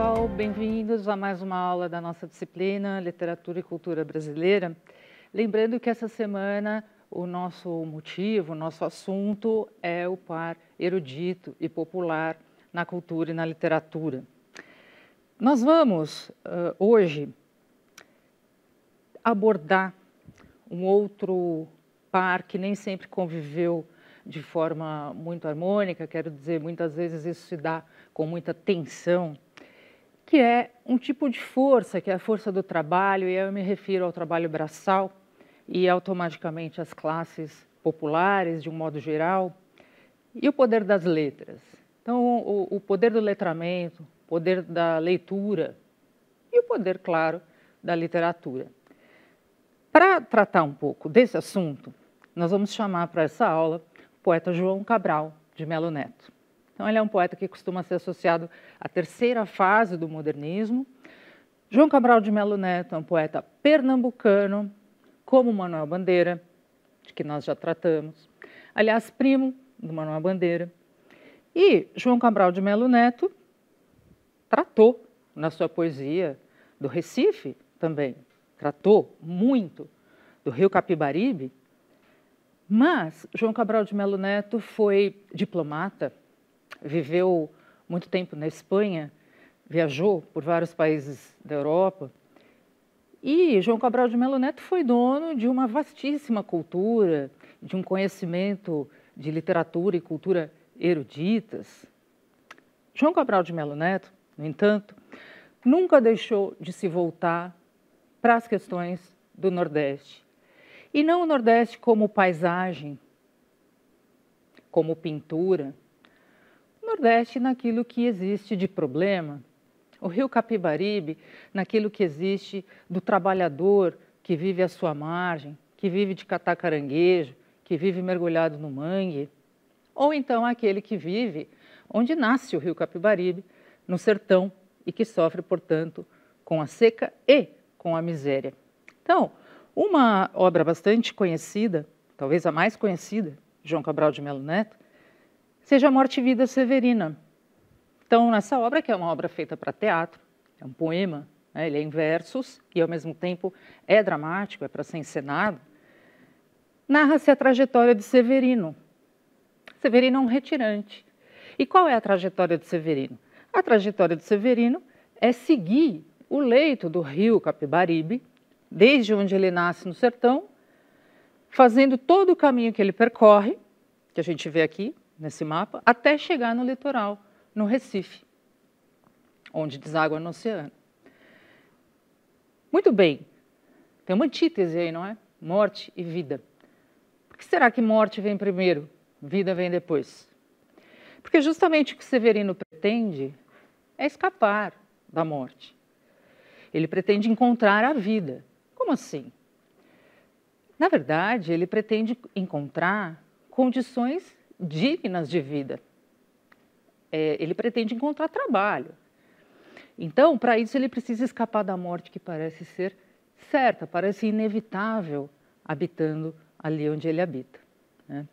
pessoal, bem-vindos a mais uma aula da nossa disciplina Literatura e Cultura Brasileira. Lembrando que essa semana o nosso motivo, o nosso assunto é o par erudito e popular na cultura e na literatura. Nós vamos uh, hoje abordar um outro par que nem sempre conviveu de forma muito harmônica, quero dizer, muitas vezes isso se dá com muita tensão que é um tipo de força, que é a força do trabalho, e eu me refiro ao trabalho braçal e automaticamente às classes populares, de um modo geral, e o poder das letras. Então, o, o poder do letramento, o poder da leitura e o poder, claro, da literatura. Para tratar um pouco desse assunto, nós vamos chamar para essa aula o poeta João Cabral de Melo Neto. Então, ele é um poeta que costuma ser associado à terceira fase do modernismo. João Cabral de Melo Neto é um poeta pernambucano, como Manuel Bandeira, de que nós já tratamos. Aliás, primo do Manuel Bandeira. E João Cabral de Melo Neto tratou na sua poesia do Recife também, tratou muito do Rio Capibaribe, mas João Cabral de Melo Neto foi diplomata, viveu muito tempo na Espanha, viajou por vários países da Europa. E João Cabral de Melo Neto foi dono de uma vastíssima cultura, de um conhecimento de literatura e cultura eruditas. João Cabral de Melo Neto, no entanto, nunca deixou de se voltar para as questões do Nordeste. E não o Nordeste como paisagem, como pintura, Nordeste naquilo que existe de problema, o Rio Capibaribe naquilo que existe do trabalhador que vive à sua margem, que vive de catar caranguejo, que vive mergulhado no mangue, ou então aquele que vive onde nasce o Rio Capibaribe, no sertão, e que sofre, portanto, com a seca e com a miséria. Então, uma obra bastante conhecida, talvez a mais conhecida, João Cabral de Melo Neto, seja a Morte e Vida Severina. Então, nessa obra, que é uma obra feita para teatro, é um poema, né? ele é em versos e, ao mesmo tempo, é dramático, é para ser encenado, narra-se a trajetória de Severino. Severino é um retirante. E qual é a trajetória de Severino? A trajetória de Severino é seguir o leito do rio Capibaribe, desde onde ele nasce no sertão, fazendo todo o caminho que ele percorre, que a gente vê aqui, nesse mapa, até chegar no litoral, no Recife, onde deságua no oceano. Muito bem, tem uma antítese aí, não é? Morte e vida. Por que será que morte vem primeiro, vida vem depois? Porque justamente o que Severino pretende é escapar da morte. Ele pretende encontrar a vida. Como assim? Na verdade, ele pretende encontrar condições dignas de vida. É, ele pretende encontrar trabalho. Então, para isso, ele precisa escapar da morte que parece ser certa, parece inevitável, habitando ali onde ele habita. Né?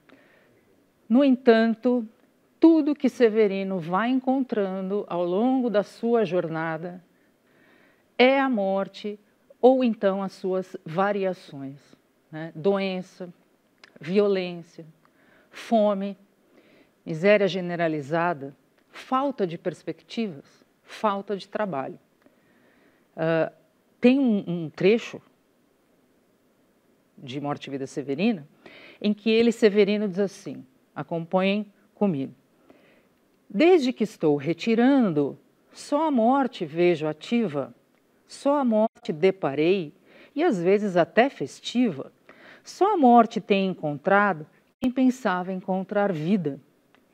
No entanto, tudo que Severino vai encontrando ao longo da sua jornada é a morte ou então as suas variações, né? doença, violência, fome, miséria generalizada, falta de perspectivas, falta de trabalho. Uh, tem um, um trecho de Morte e Vida Severina em que ele, Severino, diz assim: acompanhem comigo. Desde que estou retirando, só a morte vejo ativa, só a morte deparei, e às vezes até festiva. Só a morte tem encontrado quem pensava encontrar vida.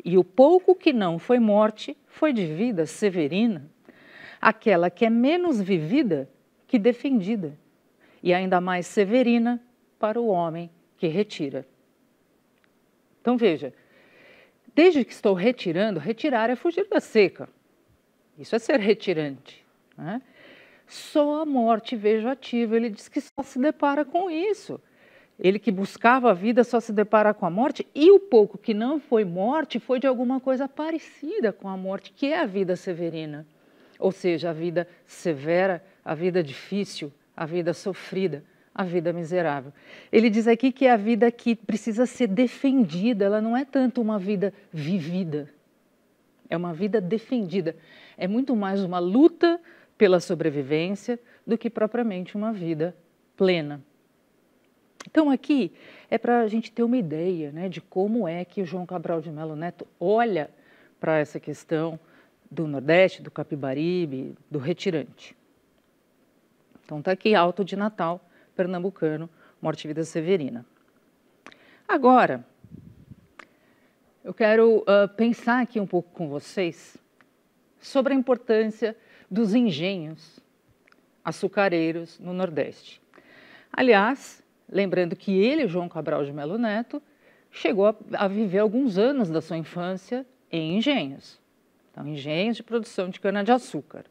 E o pouco que não foi morte foi de vida severina, aquela que é menos vivida que defendida, e ainda mais severina para o homem que retira. Então veja, desde que estou retirando, retirar é fugir da seca. Isso é ser retirante. Né? Só a morte vejo ativa. Ele diz que só se depara com isso. Ele que buscava a vida só se depara com a morte, e o pouco que não foi morte foi de alguma coisa parecida com a morte, que é a vida severina. Ou seja, a vida severa, a vida difícil, a vida sofrida, a vida miserável. Ele diz aqui que é a vida que precisa ser defendida, ela não é tanto uma vida vivida, é uma vida defendida. É muito mais uma luta pela sobrevivência do que propriamente uma vida plena. Então, aqui é para a gente ter uma ideia né, de como é que o João Cabral de Melo Neto olha para essa questão do Nordeste, do Capibaribe, do retirante. Então, está aqui Alto de Natal, Pernambucano, Morte e Vida Severina. Agora, eu quero uh, pensar aqui um pouco com vocês sobre a importância dos engenhos açucareiros no Nordeste. Aliás, Lembrando que ele, João Cabral de Melo Neto, chegou a, a viver alguns anos da sua infância em engenhos. Então, engenhos de produção de cana-de-açúcar.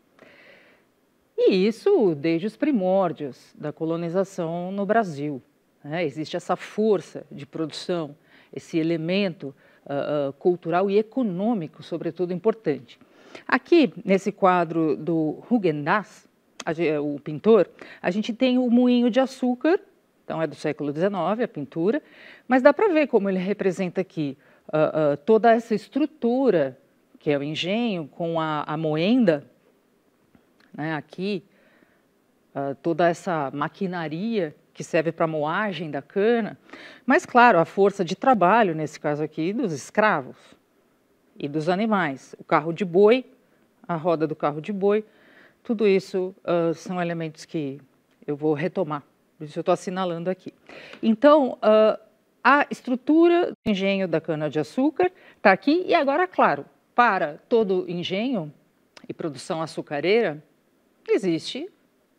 E isso desde os primórdios da colonização no Brasil. Né? Existe essa força de produção, esse elemento uh, uh, cultural e econômico, sobretudo, importante. Aqui, nesse quadro do Hugendas, o pintor, a gente tem o moinho de açúcar então é do século XIX a pintura, mas dá para ver como ele representa aqui uh, uh, toda essa estrutura que é o engenho com a, a moenda, né, aqui uh, toda essa maquinaria que serve para a moagem da cana, mas claro a força de trabalho nesse caso aqui dos escravos e dos animais, o carro de boi, a roda do carro de boi, tudo isso são elementos que eu vou retomar. Isso eu estou assinalando aqui. Então, uh, a estrutura do engenho da cana-de-açúcar está aqui, e agora, claro, para todo engenho e produção açucareira, existe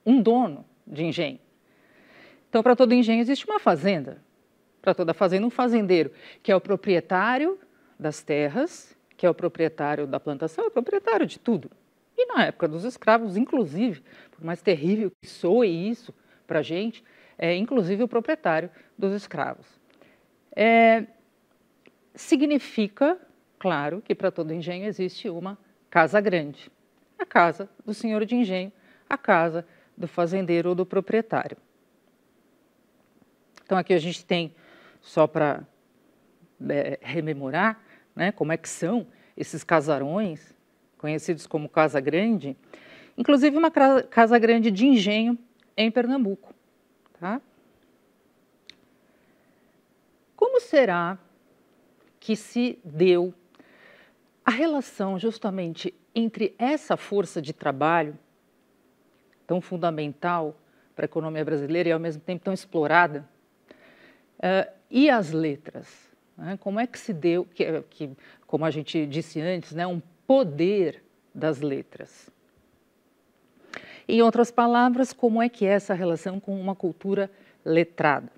um dono de engenho. Então, para todo engenho existe uma fazenda. Para toda fazenda, um fazendeiro, que é o proprietário das terras, que é o proprietário da plantação, é o proprietário de tudo. E na época dos escravos, inclusive, por mais terrível que soe isso, para a gente, é, inclusive o proprietário dos escravos. É, significa, claro, que para todo engenho existe uma casa grande, a casa do senhor de engenho, a casa do fazendeiro ou do proprietário. Então aqui a gente tem, só para é, rememorar, né, como é que são esses casarões, conhecidos como Casa Grande, inclusive uma casa grande de engenho em Pernambuco. Tá? Como será que se deu a relação justamente entre essa força de trabalho, tão fundamental para a economia brasileira e ao mesmo tempo tão explorada, eh, e as letras? Né? Como é que se deu, que, como a gente disse antes, né, um poder das letras? Em outras palavras, como é que é essa relação com uma cultura letrada?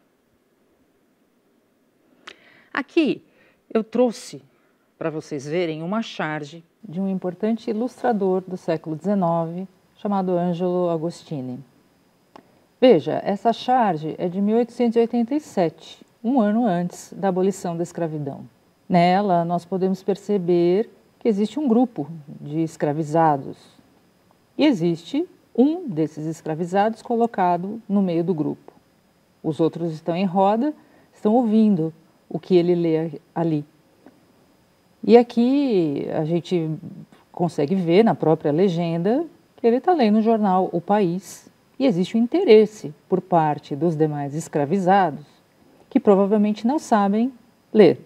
Aqui eu trouxe para vocês verem uma charge de um importante ilustrador do século XIX chamado Angelo Agostini. Veja, essa charge é de 1887, um ano antes da abolição da escravidão. Nela, nós podemos perceber que existe um grupo de escravizados e existe um desses escravizados colocado no meio do grupo. Os outros estão em roda, estão ouvindo o que ele lê ali. E aqui a gente consegue ver na própria legenda que ele está lendo o jornal O País e existe um interesse por parte dos demais escravizados que provavelmente não sabem ler.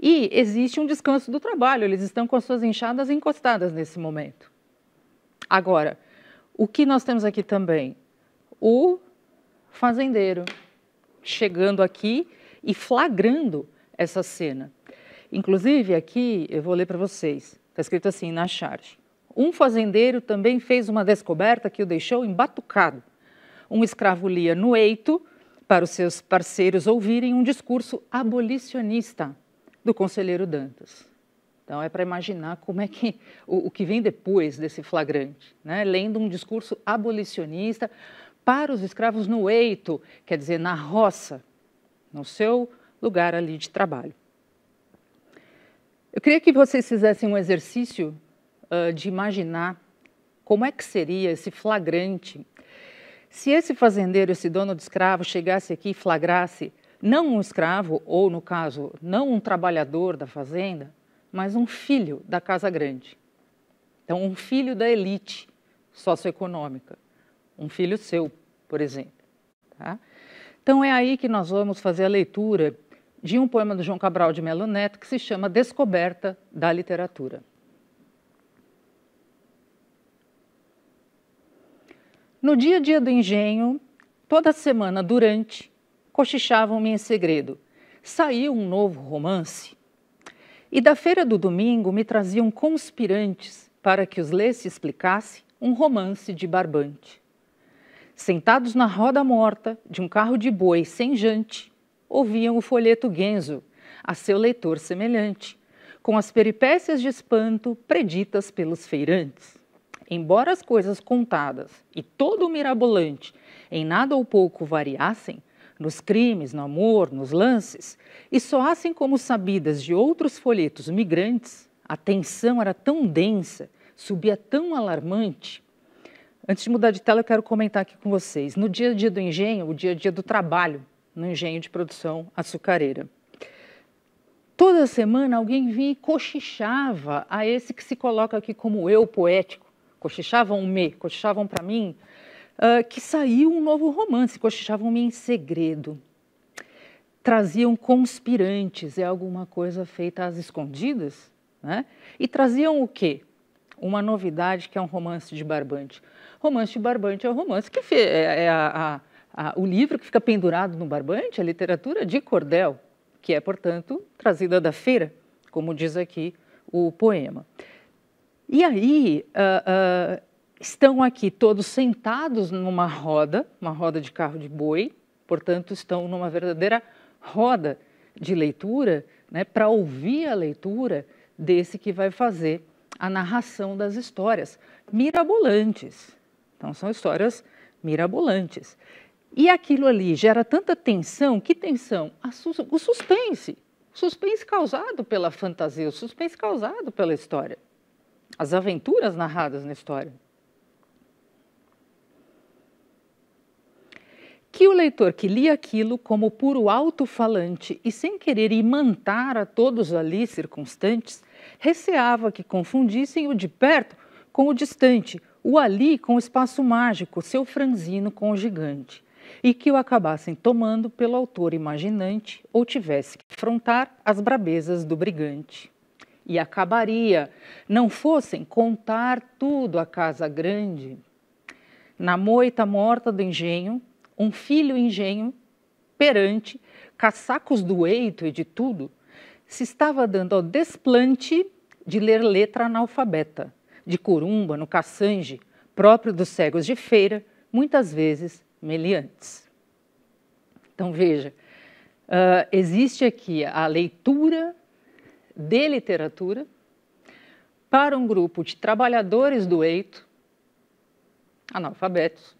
E existe um descanso do trabalho, eles estão com as suas enxadas encostadas nesse momento. Agora, o que nós temos aqui também? O fazendeiro chegando aqui e flagrando essa cena. Inclusive, aqui eu vou ler para vocês, está escrito assim na charge. Um fazendeiro também fez uma descoberta que o deixou embatucado. Um escravo lia no eito para os seus parceiros ouvirem um discurso abolicionista do conselheiro Dantas. Então é para imaginar como é que o, o, que vem depois desse flagrante, né? lendo um discurso abolicionista para os escravos no eito, quer dizer, na roça, no seu lugar ali de trabalho. Eu queria que vocês fizessem um exercício uh, de imaginar como é que seria esse flagrante se esse fazendeiro, esse dono de escravo, chegasse aqui e flagrasse não um escravo, ou no caso, não um trabalhador da fazenda, mas um filho da Casa Grande. Então, um filho da elite socioeconômica, um filho seu, por exemplo. Tá? Então, é aí que nós vamos fazer a leitura de um poema do João Cabral de Melo Neto que se chama Descoberta da Literatura. No dia a dia do engenho, toda semana durante, cochichavam-me em segredo. Saiu um novo romance e da feira do domingo me traziam conspirantes para que os lesse e explicasse um romance de barbante. Sentados na roda morta de um carro de boi sem jante, ouviam o folheto Genzo, a seu leitor semelhante, com as peripécias de espanto preditas pelos feirantes. Embora as coisas contadas e todo o mirabolante em nada ou pouco variassem, nos crimes, no amor, nos lances, e só assim como sabidas de outros folhetos migrantes, a tensão era tão densa, subia tão alarmante. Antes de mudar de tela, eu quero comentar aqui com vocês. No dia a dia do engenho, o dia a dia do trabalho no engenho de produção açucareira. Toda semana alguém vinha e cochichava a esse que se coloca aqui como eu poético. Cochichavam um me, cochichavam para mim ah, que saiu um novo romance, cochichavam-me em segredo. Traziam conspirantes, é alguma coisa feita às escondidas, né? E traziam o quê? Uma novidade que é um romance de barbante. Romance de barbante é o um romance que é, é, a, a, a, o livro que fica pendurado no barbante, a literatura de cordel, que é, portanto, trazida da feira, como diz aqui o poema. E aí, uh, estão aqui todos sentados numa roda, uma roda de carro de boi, portanto, estão numa verdadeira roda de leitura, né, para ouvir a leitura desse que vai fazer a narração das histórias mirabolantes. Então, são histórias mirabolantes. E aquilo ali gera tanta tensão, que tensão? O suspense. suspense causado pela fantasia, o suspense causado pela história. As aventuras narradas na história. que o leitor que lia aquilo como puro alto-falante e sem querer imantar a todos ali circunstantes, receava que confundissem o de perto com o distante, o ali com o espaço mágico, seu franzino com o gigante, e que o acabassem tomando pelo autor imaginante ou tivesse que afrontar as brabezas do brigante. E acabaria, não fossem contar tudo à casa grande. Na moita morta do engenho, um filho engenho perante caçacos do eito e de tudo, se estava dando ao desplante de ler letra analfabeta, de corumba no caçange, próprio dos cegos de feira, muitas vezes meliantes. Então veja, uh, existe aqui a leitura de literatura para um grupo de trabalhadores do eito, analfabetos,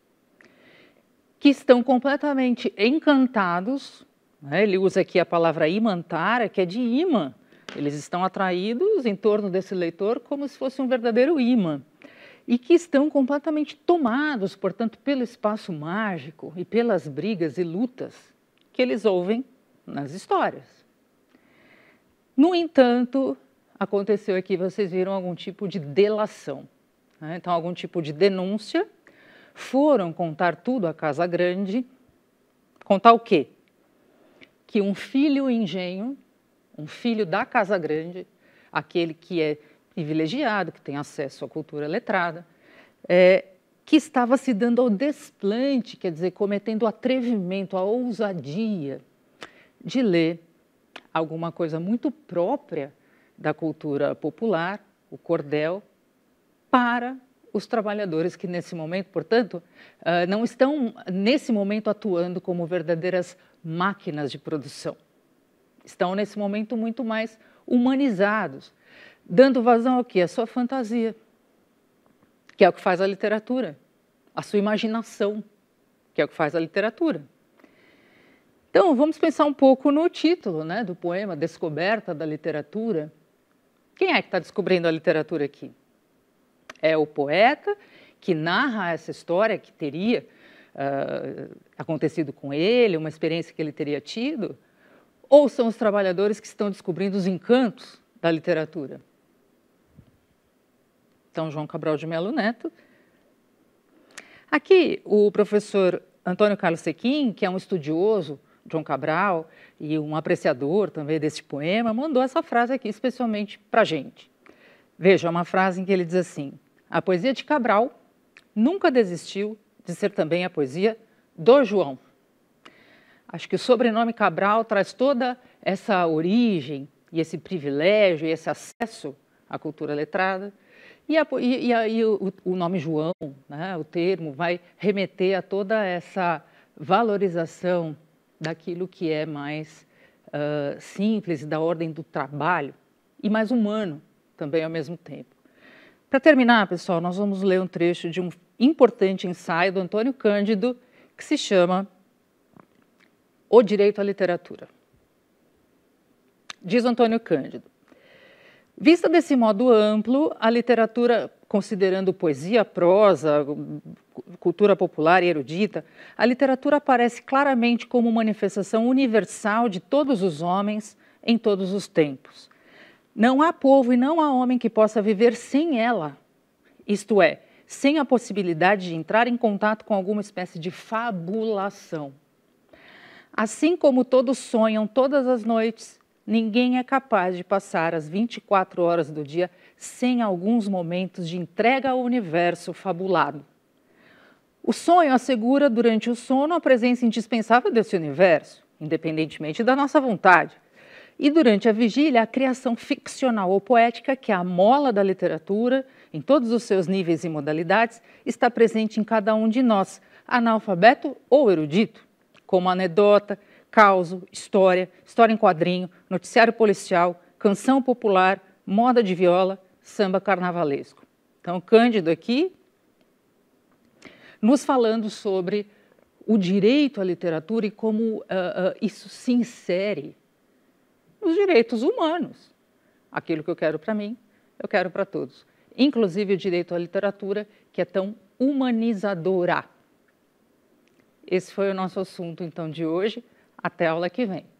que estão completamente encantados. Né? Ele usa aqui a palavra imantara, que é de imã. Eles estão atraídos em torno desse leitor como se fosse um verdadeiro imã. E que estão completamente tomados, portanto, pelo espaço mágico e pelas brigas e lutas que eles ouvem nas histórias. No entanto, aconteceu aqui, vocês viram algum tipo de delação. Né? Então, algum tipo de denúncia foram contar tudo à Casa Grande. Contar o quê? Que um filho engenho, um filho da Casa Grande, aquele que é privilegiado, que tem acesso à cultura letrada, é, que estava se dando ao desplante, quer dizer, cometendo o atrevimento, a ousadia de ler alguma coisa muito própria da cultura popular, o cordel, para os trabalhadores que nesse momento, portanto, ah, não estão nesse momento atuando como verdadeiras máquinas de produção. Estão nesse momento muito mais humanizados, dando vazão ao que? A sua fantasia, que é o que faz a literatura, a sua imaginação, que é o que faz a literatura. Então, vamos pensar um pouco no título né, do poema, Descoberta da Literatura. Quem é que está descobrindo a literatura aqui? é o poeta que narra essa história que teria uh, acontecido com ele, uma experiência que ele teria tido, ou são os trabalhadores que estão descobrindo os encantos da literatura? Então, João Cabral de Melo Neto. Aqui, o professor Antônio Carlos Sequim, que é um estudioso João Cabral e um apreciador também desse poema, mandou essa frase aqui especialmente para a gente. Veja, é uma frase em que ele diz assim: a poesia de Cabral nunca desistiu de ser também a poesia do João. Acho que o sobrenome Cabral traz toda essa origem e esse privilégio e esse acesso à cultura letrada. E, a, e, e, o, o, nome João, né, o termo, vai remeter a toda essa valorização daquilo que é mais uh, simples, da ordem do trabalho e mais humano também ao mesmo tempo. Para terminar, pessoal, nós vamos ler um trecho de um importante ensaio do Antônio Cândido que se chama O Direito à Literatura. Diz Antônio Cândido: Vista desse modo amplo, a literatura, considerando poesia, prosa, cultura popular e erudita, a literatura aparece claramente como manifestação universal de todos os homens em todos os tempos, não há povo e não há homem que possa viver sem ela, isto é, sem a possibilidade de entrar em contato com alguma espécie de fabulação. Assim como todos sonham todas as noites, ninguém é capaz de passar as 24 horas do dia sem alguns momentos de entrega ao universo fabulado. O sonho assegura durante o sono a presença indispensável desse universo, independentemente da nossa vontade. E durante a vigília, a criação ficcional ou poética, que é a mola da literatura, em todos os seus níveis e modalidades, está presente em cada um de nós, analfabeto ou erudito, como anedota, causo, história, história em quadrinho, noticiário policial, canção popular, moda de viola, samba carnavalesco. Então, Cândido aqui nos falando sobre o direito à literatura e como uh, uh, isso se insere os direitos humanos. Aquilo que eu quero para mim, eu quero para todos. Inclusive o direito à literatura, que é tão humanizadora. Esse foi o nosso assunto, então, de hoje. Até aula que vem.